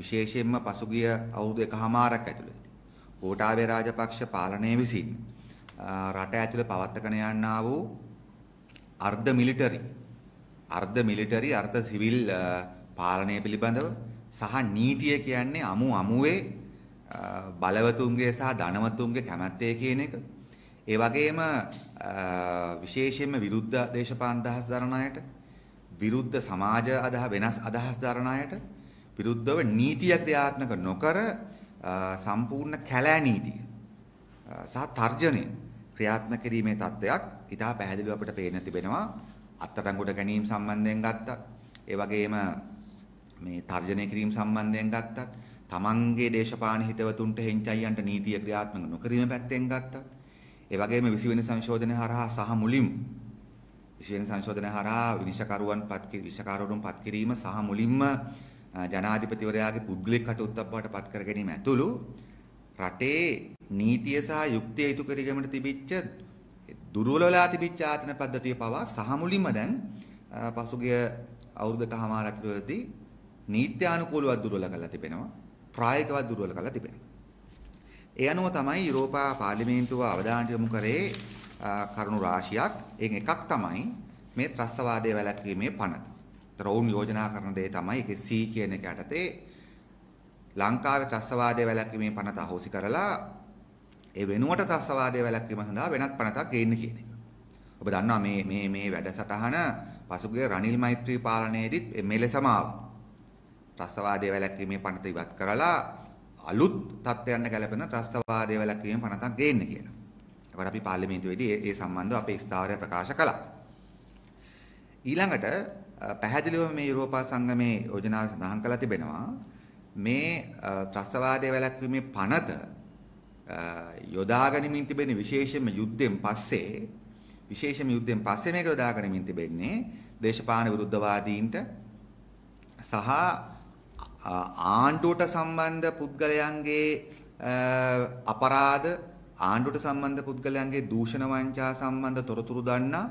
විශේෂයෙන්ම පසුගිය අවුරුදු එකහමාරක් ඇතුළත ගෝඨාභය රාජපක්ෂ පාලනය විසින් රට ඇතුළේ පවත්කරන යන්නා වූ අර්ධ මිලිටරි අර්ධ මිලිටරි අර්ධ සිවිල් පාලනය පිළිබඳව සහ නීතිය කියන්නේ අමු අමුවේ බලවතුන්ගේ සහ ධනවතුන්ගේ කැමැත්තේ කියන එක ඒ වගේම විශේෂයෙන්ම විරුද්ධ දේශපාලන අදහස් දරන අයට විරුද්ධ සමාජ අදහ වෙනස් අදහස් දරන අයට විරුද්ධව නීතිය ක්‍රියාත්මක නොකර සම්පූර්ණ කැලෑ නීතිය සහ තර්ජනය ක්‍රියාත්මක කිරීමේ තත්ත්වයක් ඉතා පැහැදිලිව අපිට පේන තිබෙනවා අත්අඩංගුවට ගැනීම සම්බන්ධයෙන් ගත්තත් ඒ වගේම මේ තර්ජනය කිරීම සම්බන්ධයෙන් ගත්තත් තමන්ගේ දේශපාලන හිතවතුන්ට හෙංචයියන්ට නීතිය ක්‍රියාත්මක නොකිරීම පැත්තෙන් ගත්තත් ඒ වගේම 20 වෙනි සංශෝධනය හරහා සහ මුලින් විශේෂ සංශෝධන හරහා විනිශකරුවන් පත් විනිශකරුවන් පත් කිරීම සහ මුලින්ම ජනාධිපතිවරයාගේ පුද්ගලික කටයුත්තක් පත් කර ගැනීම ඇතුළු රටේ නීතිය සහ යුක්තිය ඉටු කර ගැනීමට තිබිච්ච දුර්වල වෙලා තිබිච්ච ආතන පද්ධතිය පවා සහ මුලින්ම දැන් පසුගිය අවුරුද්දකමාර ඇතුළතදී නීත්‍යානුකූලව දුර්වල කරලා තිබෙනවා ප්‍රායෝගිකව දුර්වල කරලා තිබෙනවා ඒ අනුව තමයි යුරෝපා පාර්ලිමේන්තුව අවධානය යොමු කරේ කරුණු රාශියක් එන් එකක් තමයි මේ ත්‍රස්තවාදයේ වැළැක්වීමේ පනත ඔවුන් යෝජනා කරන දේ තමයි ඒකේ C කියන එක යටතේ ලංකාවේ ත්‍රස්වාදයේ වැළැක්වීමේ පනත අහෝසි කරලා ඒ වෙනුවට ත්‍රස්වාදයේ වැළැක්වීම සඳහා වෙනත් පනතක් ගේන්න කියන එක. ඔබ දන්නවා මේ මේ මේ වැඩසටහන පසුගිය රනිල් මෛත්‍රී පාලනයේදීත් මෙලෙසම ආවා. ත්‍රස්වාදයේ වැළැක්වීමේ පනත ඉවත් කරලා අලුත් තත්ත්වයන්ට ගැලපෙන ත්‍රස්වාදයේ වැළැක්වීමේ පනතක් ගේන්න කියලා. ඒකට අපි පාර්ලිමේන්තුවේදී ඒ සම්බන්ධව අපේ ස්ථාවරය ප්‍රකාශ කළා. ඊළඟට පැහැදිලිව මේ යුරෝපා සංගමේ යෝජනාව සඳහන් කරලා තිබෙනවා මේ ත්‍රස්වාදයේ වැළැක්වීමේ පනත යොදාගනිමින් තිබෙන විශේෂම යුද්ධයෙන් පස්සේ විශේෂම යුද්ධයෙන් පස්සේ මේක යොදාගනිමින් තිබෙන්නේ දේශපාලන විරුද්ධවාදීන්ට සහ ආණ්ඩුවට සම්බන්ධ පුද්ගලයන්ගේ අපරාධ ආණ්ඩුවට සම්බන්ධ පුද්ගලයන්ගේ දූෂණ වංචා සම්බන්ධ තොරතුරු දන්නා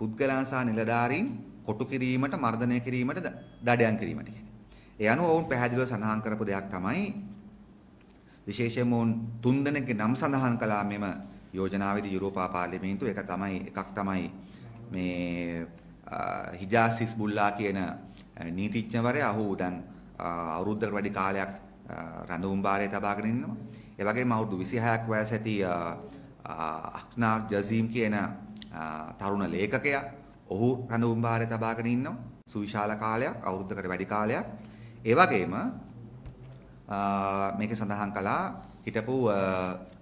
පුද්ගලයන් සහ නිලධාරීන් කොටු කිරීමට, මර්ධනය කිරීමට, දඩයන් කිරීමට කියන්නේ. ඒ අනුව ඔවුන් පැහැදිලිව සඳහන් කරපු දෙයක් තමයි විශේෂයෙන්ම ඔවුන් තුන්දෙනෙක්ගේ නම් සඳහන් කළා මෙම යෝජනාවේදී යුරෝපා පාර්ලිමේන්තුව එක තමයි එකක් තමයි මේ හිජාස් හිස්බුල්ලා කියන නීතිඥවරයා ඔහු දැන් අවුරුද්දකට වැඩි කාලයක් රැඳවුම් භාරයේ තබාගෙන ඉන්නවා. ඒ වගේම අවුරුදු 26ක් වයස ඇති අක්නා ජසීම් කියන තරුණ ලේඛකයා ඔහු රඳවුම් භාරය තබාගෙන ඉන්නවා. සුවිශාල කාලයක්, අවුරුද්දකට වැඩි කාලයක්. ඒ වගේම මේකේ සඳහන් කළා හිටපු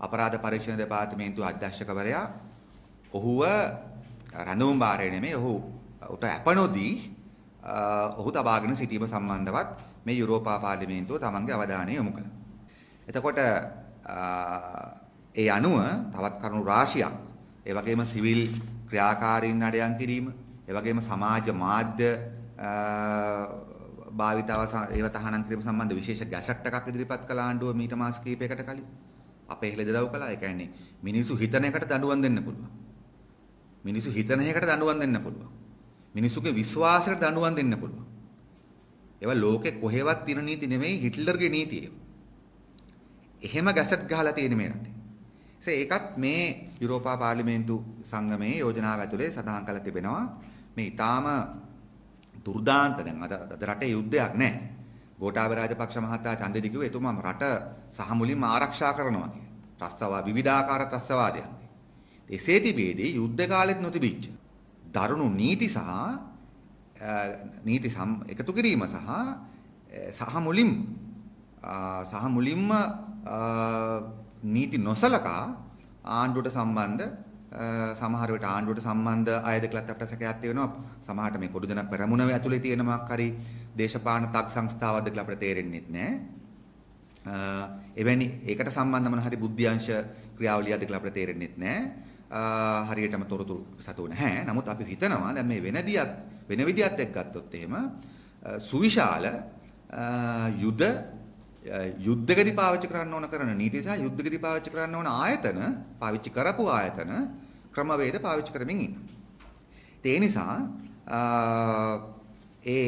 අපරාධ පරීක්ෂණ දෙපාර්තමේන්තුව අධ්‍යක්ෂකවරයා ඔහුව රඳවුම් භාරය නෙමෙයි ඔහු උට අපනොදී ඔහු තබාගෙන සිටීම සම්බන්ධවත් මේ යුරෝපා පාර්ලිමේන්තුව තමන්ගේ අවධානය යොමු කළා. එතකොට ඒ අනුව තවත් කරුණු රාශියක් ඒ වගේම සිවිල් ක්‍රියාකාරීන් අඩයන් කිරීම, ඒ වගේම සමාජ මාධ්‍ය භාවිතාව ඒව තහනම් කිරීම සම්බන්ධ විශේෂ ගැසට් එකක් ඉදිරිපත් කළ ආණ්ඩුව මීට මාස කිහිපයකට කලින් අපේ හෙළදරව් කළා. ඒ කියන්නේ මිනිස්සු හිතන එකට දඬුවම් දෙන්න පුළුවන්. මිනිස්සු හිතන එකට දඬුවම් දෙන්න පුළුවන්. මිනිස්සුගේ විශ්වාසයට දඬුවම් දෙන්න පුළුවන්. ඒවා ලෝකේ කොහෙවත් තින නීති නෙමෙයි හිට්ලර්ගේ නීතිය. එහෙම ගැසට් ගහලා තියෙන මේ රටේ. ඒකත් මේ යුරෝපා පාර්ලිමේන්තු සංගමයේ යෝජනාව ඇතුලේ සඳහන් කරලා තිබෙනවා. මේ ඊටාම දුර්දාන්ත දැන් අද රටේ යුද්ධයක් නැහැ. ගෝඨාභය රාජපක්ෂ මහතා ඡන්දෙදි කිව්වේ එතුමා රට සහමුලින්ම ආරක්ෂා කරනවා කියලා. ත්‍ස්තවා විවිධාකාර ත්‍ස්තවාදයන්. එසේ තිබේදී යුද්ධ කාලෙත් නොතිබිච්ච දරුණු නීති සහ නීති සම් එකතු කිරීම සහ සහමුලින් සහමුලින්ම නීති නොසලකා ආණ්ඩුවට සම්බන්ධ සමහර විට ආණ්ඩුවට සම්බන්ධ අයද කියලා අපට සැකයක් තියෙනවා. සමහරට මේ පොදු ජන පෙරමුණ ඇතුලේ තියෙන මොකක් හරි දේශපාලන තක් සංස්ථාවක්ද කියලා අපට තේරෙන්නේ නැහැ. එවැනි ඒකට සම්බන්ධ මොන හරි බුද්ධ්‍යංශ ක්‍රියාවලියක්ද කියලා අපට තේරෙන්නේ නැහැ. හරියටම තොරතුරු සතු නැහැ. නමුත් අපි හිතනවා දැන් මේ වෙනදියත් වෙන විදියත් එක්ක ගත්තොත් එහෙම සුවිශාල යුද යුද්ධකදී පාවිච්චි කරන්න ඕන කරන නීති සහ යුද්ධකදී පාවිච්චි කරන්න ඕන ආයතන පාවිච්චි කරපු ආයතන ක්‍රමවේද පාවිච්චි කරමින් ඉන්නවා. ඒ නිසා ඒ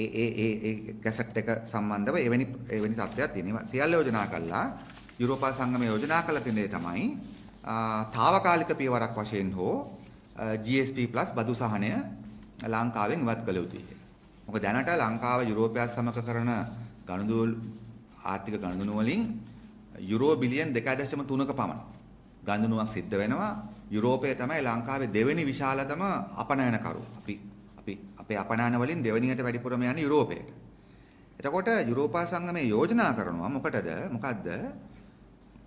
ඒ ඒ ඒ ඒ ගැසට් එක සම්බන්ධව එවැනි එවැනි තත්ත්වයක් තියෙනවා. සියල්ල යෝජනා කළා යුරෝපා සංගමය යෝජනා කළ තැනේ තමයි తాවකාලික පියවරක් වශයෙන් හෝ GSP+ බදු සහනය ලංකාවෙන් ඉවත් කළ යුතුයි කියලා. මොකද දැනට ලංකාව යුරෝපයත් සමග කරන ගනුදෙනු ආර්ථික ගනුදෙනු වලින් යුරෝ බිලියන් 2.3ක පමණ ගනුදෙනුවක් සිද්ධ වෙනවා යුරෝපය තමයි ලංකාවේ දෙවෙනි විශාලතම අපනයනකරු අපි අපි අපේ අපනයන වලින් දෙවෙනියට වැඩිපුරම යන්නේ යුරෝපයට එතකොට යුරෝපා සංගමය යෝජනා කරනවා මොකටද මොකද්ද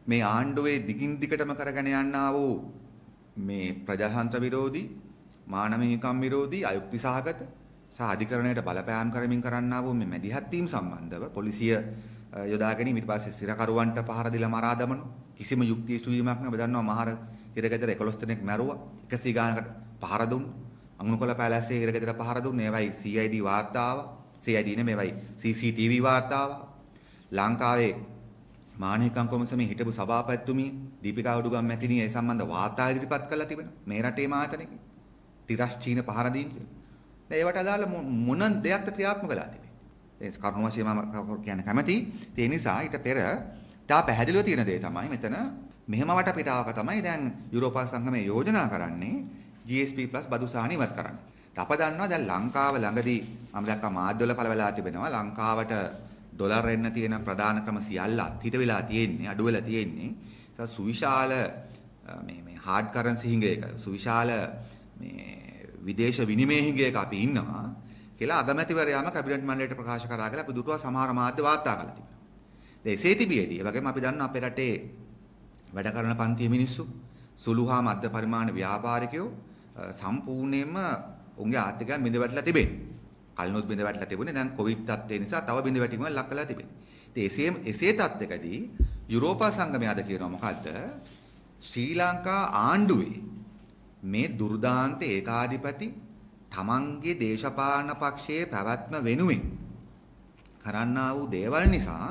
මේ ආණ්ඩුවේ දිගින් දිගටම කරගෙන යන්නා වූ මේ ප්‍රජාතන්ත්‍ර විරෝධී මානව හිමිකම් විරෝධී අයුක්ති සහගත සහ අධිකරණයට බලපෑම් කරමින් කරන්නා වූ මේ මැදිහත්වීම් සම්බන්ධව පොලිසිය යොදා ගැනීම ඊට පස්සේ සිරකරුවන්ට පහර දීලා මරා දමන කිසිම යුක්ති ඉෂ්ටු වීමක් නැව දන්නවා මහර ඉරගෙදර 11 දෙනෙක් මැරුවා 100 ගානකට පහර දුන්න අමුණුකොළ පැලැස්සේ ඉරගෙදර පහර දුන්න ඒවයි CID වාර්තාව CID නේ මේවයි CCTV වාර්තාව ලංකාවේ මානවිකම් කොමිසමේ හිටපු සභාපතිතුමිය දීපිකා උඩුගම් මැතිණිය ඒ සම්බන්ධ වාර්තා ඉදිරිපත් කළා තිබෙනවා මේ රටේ මාතනෙක තිරස්චීන පහර දීම් කියලා ඒවට අදාළ මොන දෙයක්ද ක්‍රියාත්මක වෙලා තිබෙන්නේ. ඒ කරුණ වශයෙන් මම කියන්න කැමතියි. ඒ නිසා ඊට පෙර තා පැහැදිලිව තියෙන දේ තමයි මෙතන මෙහෙම වටපිටාවක තමයි දැන් යුරෝපා සංගමය යෝජනා කරන්නේ GSP+ බදුසාහන ඉවත් කරන්න. අප දන්නවා දැන් ලංකාව ළඟදී මම දැක්කා මාධ්‍යවල පළවලා තිබෙනවා ලංකාවට ඩොලර් එන්න තියෙන ප්‍රධාන ක්‍රම සියල්ල අත්හිට වෙලා තියෙන්නේ අඩු වෙලා තියෙන්නේ. ඒක සුවිශාල මේ මේ හાર્ඩ් කරන්සි හිඟ එක සුවිශාල මේ විදේශ විනිමය හිඟයක අපි ඉන්නවා කියලා අගමැතිවරයාම කැබිනට් මණ්ඩලයට ප්‍රකාශ කරා කියලා අපි දුටුවා සමහර මාධ්‍ය වාර්තා කරලා තිබෙනවා. දැන් ඒසේ තිබියදී ඒ වගේම අපි දන්නවා අපේ රටේ වැඩ කරන පන්තියේ මිනිස්සු සුළු හා මධ්‍ය පරිමාණ ව්‍යාපාරිකයෝ සම්පූර්ණයෙන්ම උන්ගේ ආර්ථිකය බිඳ වැටලා තිබෙනවා. කලිනුත් බිඳ වැටලා තිබුණේ දැන් කොවිඩ් තත්ත්වය නිසා තව බිඳ වැටීමක් ලක් කරලා තිබෙනවා. ඉතින් එසේ එසේ තත්ත්වකදී යුරෝපා සංගමය අද කියනවා මොකද්ද? ශ්‍රී ලංකා ආණ්ඩුවේ මේ දුර්දාන්ත ඒකාධිපති තමන්ගේ දේශපාලන පක්ෂයේ පැවැත්ම වෙනුවෙන් කරන්නා වූ දේවල් නිසා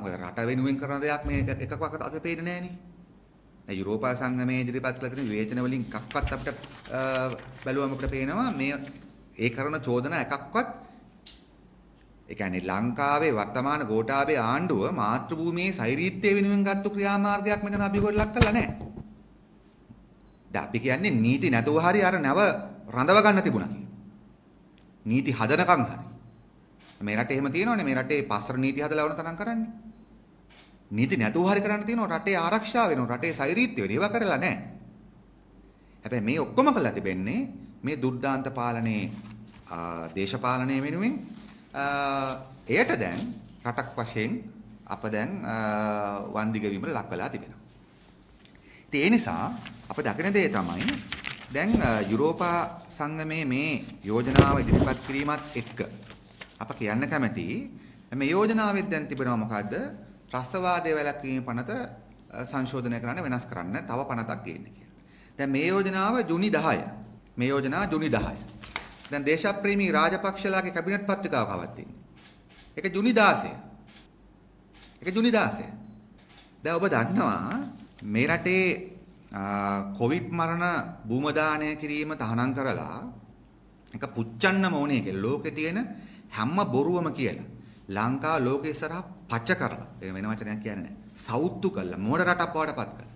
මොකද රට වෙනුවෙන් කරන දෙයක් මේ එකක්වත් අපේ පේන්නේ නැහනේ. දැන් යුරෝපා සංගමයේ ඉදිරිපත් කළ තියෙන විවේචන වලින් එකක්වත් අපිට බැලුවම අපිට පේනවා මේ ඒ කරන චෝදනා එකක්වත් ඒ කියන්නේ ලංකාවේ වර්තමාන ගෝඨාභය ආණ්ඩුව මාතෘභූමියේ සෛරීත්වය වෙනුවෙන් ගත්තු ක්‍රියාමාර්ගයක් මෙතන අභියෝග ලක් කළා නැහැ. දැන් අපි කියන්නේ නීති නැතුව හරි අර නැව රඳව ගන්න තිබුණා කියන. නීති හදනකම් හරි. මේ රටේ එහෙම තියෙනවනේ මේ රටේ පස්තර නීති හදලා වුණ තරම් කරන්නේ. නීති නැතුව හරි කරන්න තියෙනවා රටේ ආරක්ෂා වෙනවා රටේ සෛරීත්‍ය වෙනවා ඒවා කරලා නැහැ. හැබැයි මේ ඔක්කොම කළා තිබෙන්නේ මේ දුර්දාන්ත පාලනයේ දේශපාලනය වෙනුවෙන් එයට දැන් රටක් වශයෙන් අප දැන් වන්දිගවීමට ලක් වෙලා තිබෙනවා. ඉතින් ඒ නිසා අප දකින දේ තමයි දැන් යුරෝපා සංගමයේ මේ යෝජනාව ඉදිරිපත් කිරීමත් එක්ක අප කියන්න කැමති මේ යෝජනාවෙත් දැන් තිබෙනවා මොකද්ද රසවාදයේ වැළැක්වීම පනත සංශෝධනය කරන්න වෙනස් කරන්න තව පනතක් ගේන්න කියලා. දැන් මේ යෝජනාව ජුනි 10. මේ යෝජනාව ජුනි 10. දැන් දේශප්‍රේමී රාජපක්ෂලාගේ කැබිනට් පත්‍රිකාව කවත් ඒක ජුනි 16. ඒක ජුනි 16. දැන් ඔබ දන්නවා මේ රටේ කොවිඩ් මරණ භූමදානය කිරීම තහනම් කරලා එක පුච්චන්න ඕනේ කියලා ලෝකේ තියෙන හැම බොරුවම කියලා ලංකා ලෝකෙ ඉස්සරහා පච කරලා ඒ වෙන වචනයක් කියන්නේ නැහැ සෞතු කළා මෝඩ රටක් බවට පත් කළා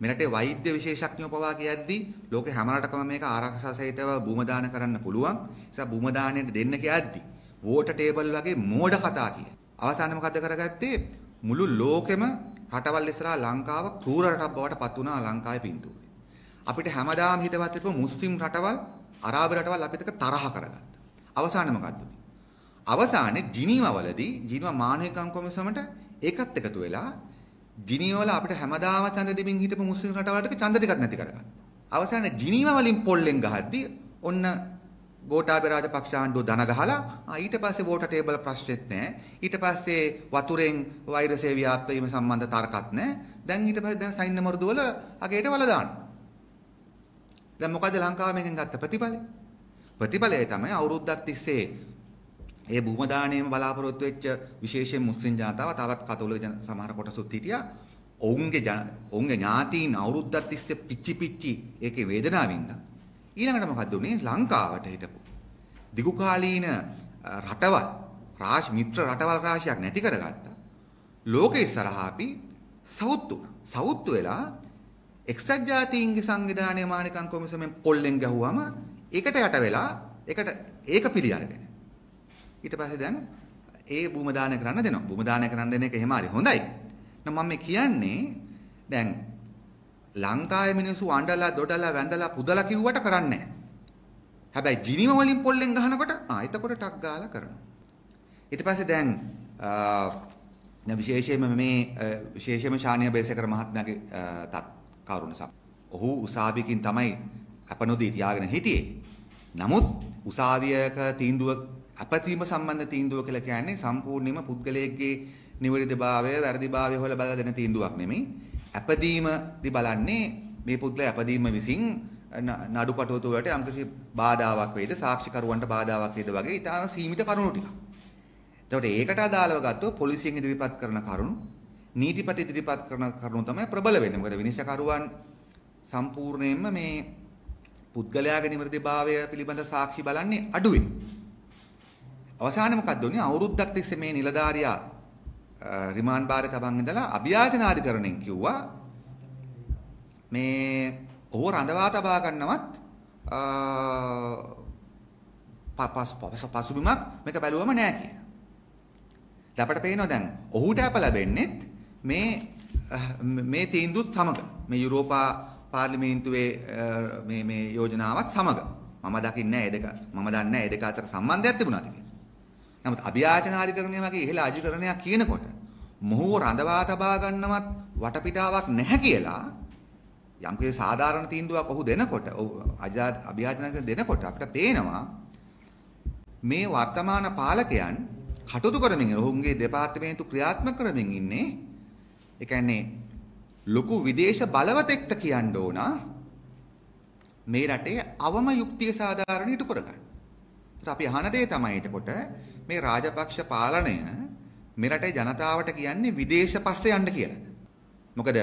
මේ රටේ වෛද්‍ය විශේෂඥයෝ පවා කියද්දී ලෝකේ හැම රටකම මේක ආරක්ෂා සහිතව භූමදාන කරන්න පුළුවන් නිසා භූමදානයට දෙන්න කියද්දී වෝටර් ටේබල් වගේ මෝඩ කතා කියන අවසානයේ මොකද කරගත්තේ මුළු ලෝකෙම රටවල් ඉස්සරහා ලංකාව කෲර රටක් බවට පත් වුණා ලංකාවේ පින්තූරේ. අපිට හැමදාම හිතවත් තිබු මුස්ලිම් රටවල් අරාබි රටවල් අපිට තරහ කරගත්තා. අවසානේ මොකද්ද? අවසානේ ජිනීවවලදී ජිනීවා මානවකම් කොමිසමට ඒකත් එකතු වෙලා ජිනීවවල අපිට හැමදාම ඡන්ද දෙමින් හිටපු මුස්ලිම් රටවල්ට ඡන්ද ටිකක් නැති කරගත්තා. අවසානේ ජිනීවා වලින් පොල්ලෙන් ගහද්දී ඔන්න ගෝඨාභය රාජපක්ෂ ආණ්ඩුව දන ගහලා ඊට පස්සේ වෝටර් ටේබල් ප්‍රශ්නෙත් නැහැ ඊට පස්සේ වතුරෙන් වෛරසය ව්‍යාප්ත වීම සම්බන්ධ තර්කත් නැහැ දැන් ඊට පස්සේ දැන් සයින්න මරුදුවල අගේට වල දාන්න දැන් මොකද ලංකාව මේකෙන් ගත්ත ප්‍රතිඵලය ප්‍රතිඵලය තමයි අවුරුද්දක් තිස්සේ ඒ භූමදානයේම බලාපොරොත්තු වෙච්ච විශේෂයෙන් මුස්ලිම් ජනතාව තවත් කතෝලික ජන සමහර කොටසුත් හිටියා ඔවුන්ගේ ඔවුන්ගේ ඥාතීන් අවුරුද්දක් තිස්සේ පිච්චි පිච්චි ඒකේ වේදනාවෙන්ද ඊළඟට මොකද උනේ ලංකාවට හිටපු දිගුකාලීන රටවල් රාජ් මිත්‍ර රටවල් රාශියක් නැති කරගත්තා. ලෝකේ ඉස්සරහා අපි සවුත්තු සවුත්තු වෙලා එක්සත් ජාතීන්ගේ සංවිධානයේ මානකම් කොමිසමෙන් පොල්ලෙන් ගැහුවාම ඒකට යට වෙලා ඒකට ඒක පිළිඅරගෙන ඊට පස්සේ දැන් ඒ භූමදානය කරන්න දෙනවා. භූමදානය කරන්න දෙන එක එහෙම හරි හොඳයි. නම් මම කියන්නේ දැන් ලංකාවේ මිනිස්සු අඬලා දොඩලා වැඳලා පුදලා කිව්වට කරන්නේ හැබැයි ජිනීව වලින් පොල්ලෙන් ගහනකොට ආ එතකොට ටක් ගාලා කරනවා. ඊට පස්සේ දැන් විශේෂයෙන්ම මේ විශේෂයෙන්ම ශානීය බේසකර මහත්මයාගේ තත් කරුණ සම්. ඔහු උසාවියකින් තමයි අපනොදී තියාගෙන හිටියේ. නමුත් උසාවියක තීන්දුව අපතීම සම්බන්ධ තීන්දුව කියලා කියන්නේ සම්පූර්ණයෙන්ම පුද්ගලයෙක්ගේ නිවැරදිභාවය, වැරදිභාවය හොයලා බලලා දෙන තීන්දුවක් නෙමෙයි. ඇපදීමදි බලන්නේ මේ පුද්ගලයා ඇපදීම විසින් නඩුපටවතු වලට යම්කිසි බාධාවක් වේද සාක්ෂිකරුවන්ට බාධාවක් වේද වගේ ඉතාම සීමිත කරුණු ටික. එතකොට ඒකට අදාළව ගත්තොත් පොලිසියෙන් ඉදිරිපත් කරන කරුණු නීතිපත ඉදිරිපත් කරන කරුණු තමයි ප්‍රබල වෙන්නේ. මොකද විනිශ්චයකරුවන් සම්පූර්ණයෙන්ම මේ පුද්ගලයාගේ නිවැරදිභාවය පිළිබඳ සාක්ෂි බලන්නේ අඩුවෙන්. අවසානයේ මොකක්ද වුනේ? අවුරුද්දක් තිස්සේ මේ නිලධාරියා රිමාන්ඩ් බාරේ තබන් ඉඳලා අභියාචනාධිකරණයෙන් කිව්වා මේ ඔහු රඳවා තබා ගන්නවත් පපස් පසුබිමක් මේක බැලුවම නෑ කියන. දැන් අපිට පේනවා දැන් ඔහුට අප ලැබෙන්නේත් මේ මේ තීන්දුවත් සමග මේ යුරෝපා පාර්ලිමේන්තුවේ මේ මේ යෝජනාවත් සමග මම දකින්නේ නැහැ ඒ දෙක. මම දන්නේ නැහැ ඒ දෙක අතර සම්බන්ධයක් තිබුණාද කියලා. නමුත් අභියාචන ආධිකරණය වගේ ඉහළ අධිකරණයක් කියනකොට මොහුව රඳවා තබා ගන්නවත් වටපිටාවක් නැහැ කියලා යම්කිසි සාධාරණ තීන්දුවක් ඔහු දෙනකොට අභියාචන දෙනකොට අපිට පේනවා මේ වර්තමාන පාලකයන් කටයුතු කරමින් ඔහුගේ දෙපාර්තමේන්තු ක්‍රියාත්මක කරමින් ඉන්නේ ඒ කියන්නේ ලොකු විදේශ බලවතෙක්ට කියන්න ඕන මේ රටේ අවම යුක්තිය සාධාරණ ඉටු කරගන්න. අපි අහන දේ තමයි එතකොට මේ රාජපක්ෂ පාලනය මෙරටේ ජනතාවට කියන්නේ විදේශ පස්සේ යන්න කියලා. මොකද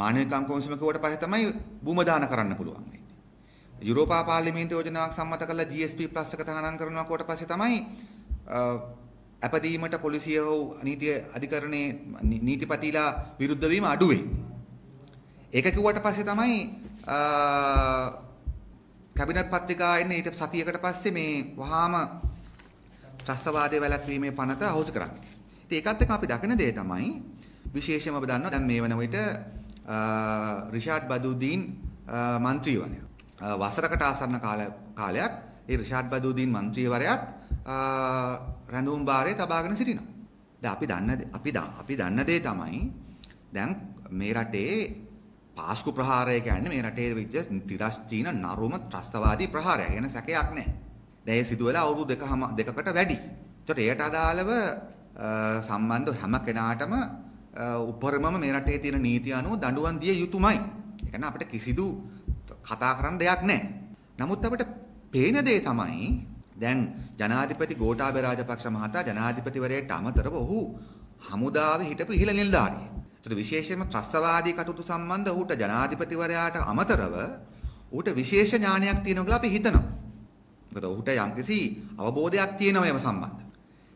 මානවිකම් කොමිසම කවට පස්සේ තමයි බුම දාන කරන්න පුළුවන් වෙන්නේ. යුරෝපා පාර්ලිමේන්තු යෝජනාවක් සම්මත කරලා GSP+ එක තහනම් කරනවා කොට පස්සේ තමයි අපදීමට පොලිසිය හෝ නීති අධිකරණයේ නීතිපතිලා විරුද්ධ වීම අඩු වෙන්නේ. ඒක කිව්වට පස්සේ තමයි කැබිනට් පත්‍රිකා එන්නේ ඊට සතියකට පස්සේ මේ වහාම ත්‍රස්වාදයේ වැළැක්වීමේ පනත අහෝසි කරන්නේ. ඉතින් ඒකත් එක්ක අපි දකින දේ තමයි විශේෂයෙන්ම ඔබ දන්නවා දැන් මේ වන විට රිෂාඩ් බදූදීන් മന്ത്രിවරය. වසරකට ආසන්න කාලයක් ඒ රිෂාඩ් බදූදීන් മന്ത്രിවරයාත් රැඳවුම් භාරයේ තබාගෙන සිටිනවා. දැන් අපි දන්න අපි අපි දන්න දේ තමයි දැන් මේ රටේ පාස්කු ප්‍රහාරය කියන්නේ මේ රටේ විච්ච තිරස්චීන නරුම ත්‍රස්තවාදී ප්‍රහාරයක්. එන සැකයක් නැහැ. දැන් ඒ සිදු වෙලා අවුරුදු දෙකම දෙකකට වැඩි. ඒකට එයට අදාළව සම්බන්ධ හැම කෙනාටම උපරිමම මේ රටේ තියෙන නීති අනුව දඬුවම් දිය යුතුමයි. ඒ කියන්නේ අපිට කිසිදු කතා කරන්න දෙයක් නැහැ. නමුත් අපිට පේන දේ තමයි දැන් ජනාධිපති ගෝඨාභය රාජපක්ෂ මහතා ජනාධිපතිවරයාට අමතරව ඔහු හමුදාවේ හිටපු ඉහළ නිලධාරියෙක්. ඒතර විශේෂයෙන්ම ත්‍රස්තවාදී කටයුතු සම්බන්ධ ඌට ජනාධිපතිවරයාට අමතරව ඌට විශේෂ ඥානයක් තියෙනවා කියලා අපි හිතනවා. මොකද ඌට යම්කිසි අවබෝධයක් තියෙනවා මේව සම්බන්ධ.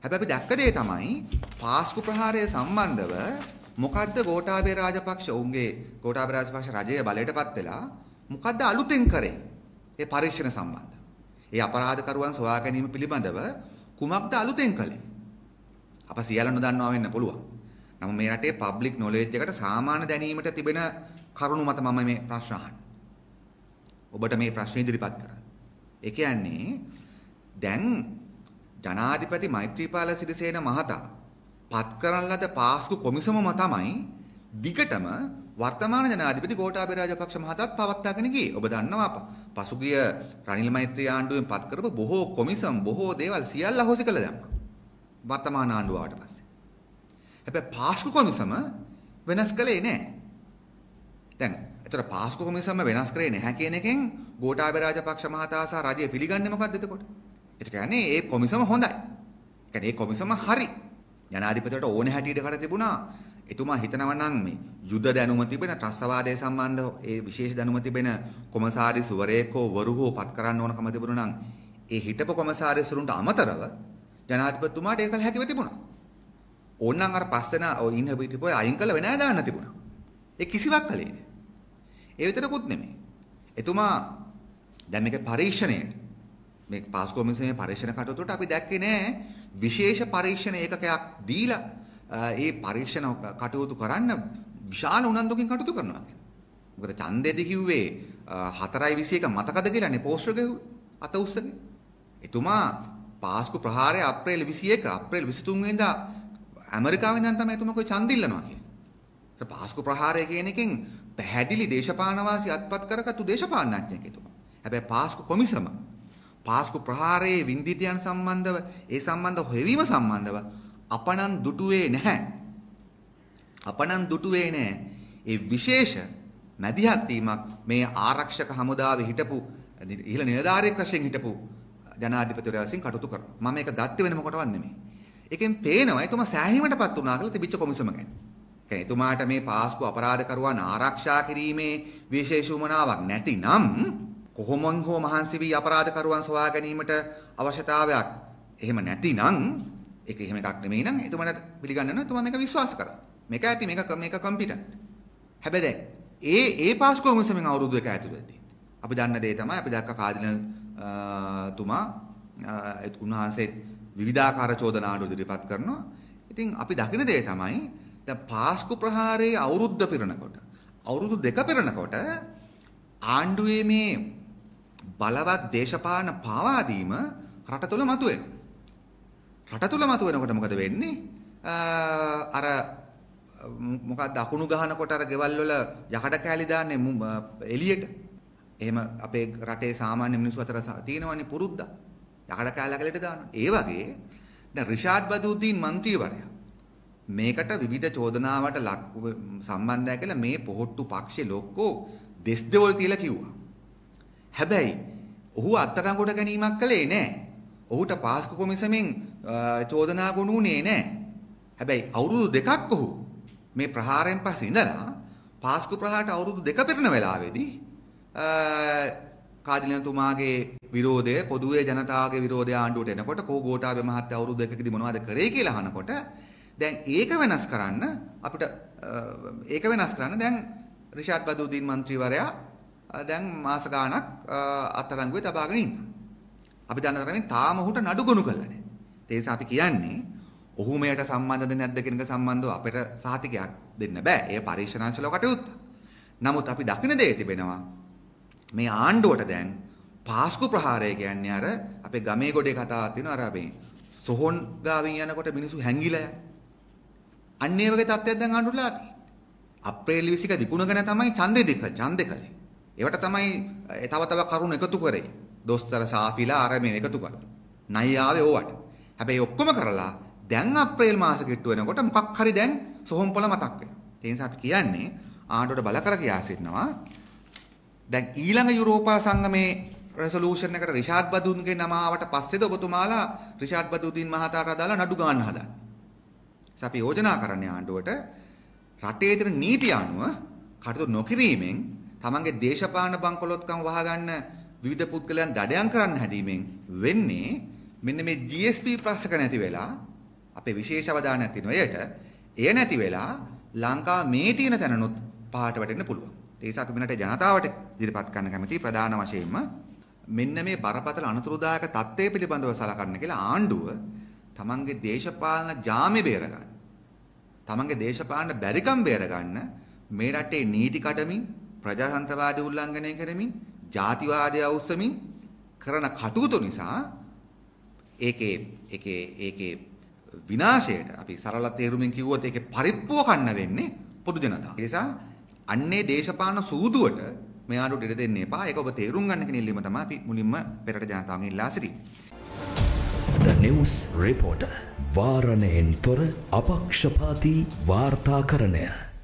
හැබැයි අපි දැක්ක දේ තමයි පාස්කු ප්‍රහාරය සම්බන්ධව මොකද්ද ගෝඨාභය රාජපක්ෂ ඔවුන්ගේ ගෝඨාභය රාජපක්ෂ රජයේ බලයටපත් වෙලා මොකද්ද අලුතෙන් කරේ? ඒ පරීක්ෂණ සම්බන්ධ. ඒ අපරාධකරුවන් සොයා ගැනීම පිළිබඳව කුමක්ද අලුතෙන් කළේ? අප සියල්ල නොදන්නවා වෙන්න පුළුවන්. නම මේ රටේ පබ්ලික් නොලෙජ් එකට සාමාන්‍ය දැනීමට තිබෙන කරුණු මත මම මේ ප්‍රශ්න අහන්නේ. ඔබට මේ ප්‍රශ්න ඉදිරිපත් කරන්න. ඒ කියන්නේ දැන් ජනාධිපති මෛත්‍රීපාල සිරිසේන මහතා පත් කරන ලද පාස්කු කොමිසමම තමයි දිගටම වර්තමාන ජනාධිපති ගෝඨාභය රාජපක්ෂ මහතාත් පවත්වාගෙන ගියේ. ඔබ දන්නවා පසුගිය රනිල් මෛත්‍රී ආණ්ඩුවෙන් පත් කරපු බොහෝ කොමිසම් බොහෝ දේවල් සියල්ල අහෝසි කළා දැම්මා. වර්තමාන ආණ්ඩුවාට පස්සේ හැබැයි පාස්කු කොමිසම වෙනස් කළේ නැහැ. දැන් එතකොට පාස්කු කොමිසම වෙනස් කරේ නැහැ කියන එකෙන් ගෝඨාභය රාජපක්ෂ මහතා සහ රජය පිළිගන්නේ මොකද්ද එතකොට? ඒක කියන්නේ ඒ කොමිසම හොඳයි. ඒ කොමිසම හරි. ජනාධිපතිට ඕන හැටියට කර තිබුණා. එතුමා හිතනවා නම් මේ යුද දැනුම තිබෙන ත්‍රස්වාදය සම්බන්ධ ඒ විශේෂ දැනුම තිබෙන කොමසාරි සුවරේකෝ වරුහෝ පත් කරන්න ඕනකම තිබුණා නම් ඒ හිටපු කොමසාරි සුරුන්ට අමතරව ජනාධිපතිතුමාට ඒක හැකියාව තිබුණා. ඕනනම් අර පස්සෙන ඔය ඉන්න පිටිපොය අයින් කළ වෙනා දාන්න තිබුණා. ඒ කිසිවක් කළේ නෑ. ඒ විතරකුත් නෙමෙයි. එතුමා දැන් මේක පරීක්ෂණයට මේ පාස් කොමිසමේ පරීක්ෂණ කටයුතුට අපි දැක්කේ නෑ විශේෂ පරීක්ෂණ ඒකකයක් දීලා ඒ පරීක්ෂණ කටයුතු කරන්න විශාල උනන්දුකින් කටයුතු කරනවා කියලා. මොකද ඡන්දෙදි කිව්වේ 4.21 මතකද කියලානේ පෝස්ටර් ගහුවේ අත උස්සගෙන. එතුමා පාස්කු ප්‍රහාරය අප්‍රේල් 21 අප්‍රේල් 23 වෙනිදා ඇමරිකාවෙන් දැන් තමයි එතුමා કોઈ ඡන්දිල්ලනවා කියන්නේ. පාස්කු ප්‍රහාරය කියන එකෙන් පැහැදිලි දේශපාලනවාසී අත්පත් කරගත්තු දේශපාලනඥයෙක් එතුමා. හැබැයි පාස්කු කොමිසම පාස්කු ප්‍රහාරයේ වින්දිතයන් සම්බන්ධව ඒ සම්බන්ධ හොයවීම සම්බන්ධව අපනන් දුටුවේ නැහැ. අපනන් දුටුවේ නැහැ. ඒ විශේෂ මැදිහත් වීමක් මේ ආරක්ෂක හමුදාවේ හිටපු ඉහළ නිලධාරියෙක් වශයෙන් හිටපු ජනාධිපතිවරයා විසින් කටයුතු කරනවා. මම ඒක ගත්තේ වෙන මොකටවත් නෙමෙයි. එකෙන් පේනවා එතුමා සෑහීමටපත් වුණා කියලා තිබිච්ච කොමිසම ගැන. කියන්නේ එතුමාට මේ පාස්කු අපරාධකරුවන් ආරක්ෂා කිරීමේ විශේෂ උමනාවක් නැතිනම් කොහොමන් හෝ මහන්සි වී අපරාධකරුවන් සොයා ගැනීමට අවශ්‍යතාවයක් එහෙම නැතිනම් ඒක එහෙම එකක් නෙමෙයි නම් එතුමාට පිළිගන්න නම් එතුමා මේක විශ්වාස කරා. මේක ඇති මේක මේක කම්පියුටර්. හැබැයි ඒ ඒ පාස්කු කොමිසමෙන් අවුරුදු දෙක ඇතුළතදී අපි දන්න දේ තමයි අපි දැක්ක කාදිනල් තුමා උන්වහන්සේත් විවිධාකාර චෝදනාඩු ඉදිරිපත් කරනවා. ඉතින් අපි දකින දේ තමයි දැන් පාස්කු ප්‍රහාරයේ අවුරුද්ද පිරනකොට අවුරුදු දෙක පිරනකොට ආණ්ඩුවේ මේ බලවත් දේශපාලන පාවා දීම රට තුල මතුවෙනවා. රට තුල මතුවෙනකොට මොකද වෙන්නේ? අර මොකක්ද අකුණු ගහනකොට අර ගෙවල් වල යකඩ කෑලි දාන්නේ එළියට. එහෙම අපේ රටේ සාමාන්‍ය මිනිස්සු අතර තියෙනවනේ පුරුද්දක්. යකඩ කෑලකලට දානවා. ඒ වගේ දැන් රිෂාඩ් බදූද්දීන් මන්ත්‍රීවරයා මේකට විවිධ චෝදනාවට ලක් සම්බන්ධය කියලා මේ පොහොට්ටු පක්ෂේ ලොක්කෝ දෙස් දෙවල් තියලා කිව්වා. හැබැයි ඔහු අත්අඩංගුවට ගැනීමක් කළේ නැහැ. ඔහුට පාස්කු කොමිසමෙන් චෝදනා ගොනුනේ නැහැ. හැබැයි අවුරුදු දෙකක් ඔහු මේ ප්‍රහාරයෙන් පස්සේ ඉඳලා පාස්කු ප්‍රහාරට අවුරුදු දෙක පිරෙන වෙලාවේදී කාදිලනතුමාගේ විරෝධය පොදුවේ ජනතාවගේ විරෝධය ආණ්ඩුවට එනකොට කෝ ගෝඨාභය මහත්තයා අවුරුදු දෙකකදී මොනවද කරේ කියලා අහනකොට දැන් ඒක වෙනස් කරන්න අපිට ඒක වෙනස් කරන්න දැන් රිෂාඩ් බදූදීන් മന്ത്രിවරයා දැන් මාස ගාණක් අත්අඩංගුවේ තබාගෙන ඉන්නවා. අපි දන්න තරමින් තාම ඔහුට නඩු ගොනු කළා නෑ. ඒ නිසා අපි කියන්නේ ඔහු මෙයට සම්බන්ධද නැද්ද කියන එක සම්බන්ධව අපිට සහතිකයක් දෙන්න බෑ. එය පරීක්ෂණාංශල කටයුත්ත. නමුත් අපි දකින දේ තිබෙනවා මේ ආණ්ඩුවට දැන් පාස්කු ප්‍රහාරය කියන්නේ අර අපේ ගමේ ගොඩේ කතාවක් තියෙනවා අර අපේ සොහොන් ගාවින් යනකොට මිනිස්සු හැංගිලා යන. අන්න ඒ වගේ තත්ත්වයක් දැන් ආණ්ඩුවලා තියෙනවා. අප්‍රේල් 21 විකුණගෙන තමයි ඡන්දෙ දෙක ඡන්දෙ කළේ. ඒවට තමයි තව තව කරුණු එකතු කරේ. දොස්තර සාෆිලා අර මේ එකතු කළා. නයි ආවේ ඕවට. හැබැයි ඔක්කොම කරලා දැන් අප්‍රේල් මාස කිට්ටු වෙනකොට මොකක් හරි දැන් සොහොන්පොළ මතක් වෙනවා. ඒ නිසා අපි කියන්නේ ආණ්ඩුවට බල කර කියා සිටනවා දැන් ඊළඟ යුරෝපා සංගමේ රෙසලූෂන් එකට රිෂාඩ් බදූන්ගේ නම ආවට පස්සේද ඔබතුමාලා රිෂාඩ් බදූදින් මහතාට අදාලා නඩු ගන්න හදන්නේ. අපි යෝජනා කරන්නේ ආණ්ඩුවට රටේ තියෙන නීති අනුව කටයුතු නොකිරීමෙන් තමන්ගේ දේශපාලන බංකොලොත්කම් වහගන්න විවිධ පුද්ගලයන් දඩයම් කරන්න හැදීමෙන් වෙන්නේ මෙන්න මේ GSP ප්‍රශ්නක නැති වෙලා අපේ විශේෂ අවධානයක් තියෙන එයට එය නැති වෙලා ලංකා මේ තියෙන තැනනොත් පහට වැටෙන්න පුළුවන්. ඒ නිසා අපි මෙන්නට ජනතාවට ඉදිරිපත් කරන්න කැමති ප්‍රධාන වශයෙන්ම මෙන්න මේ බරපතල අනුතුරුදායක தත්ත්වය පිළිබඳව සලකන්න කියලා ආණ්ඩුව තමන්ගේ දේශපාලන ජාමේ බේරගන්න. තමන්ගේ දේශපාලන බැරිකම් බේරගන්න මේ රටේ නීති කඩමින් ප්‍රජාතන්ත්‍රවාදී උල්ලංඝනය කරමින් ජාතිවාදය අවුස්සමින් කරන කටයුතු නිසා ඒකේ ඒකේ ඒකේ විනාශයට අපි සරල තේරුමින් කිව්වොත් ඒකේ පරිප්පුව කන්න වෙන්නේ පොදු ජනතාව. ඒ නිසා අන්නේ දේශපාලන සූදුවට මෙයාට ඉඩ දෙන්න එපා. ඒක ඔබ තේරුම් ගන්න කෙනෙල්ලීම තමයි අපි මුලින්ම පෙරට ජනතාවගෙන් ඉල්ලා සිටින්නේ. The News Reporter වාරණයෙන් තොර අපක්ෂපාතී වාර්තාකරණය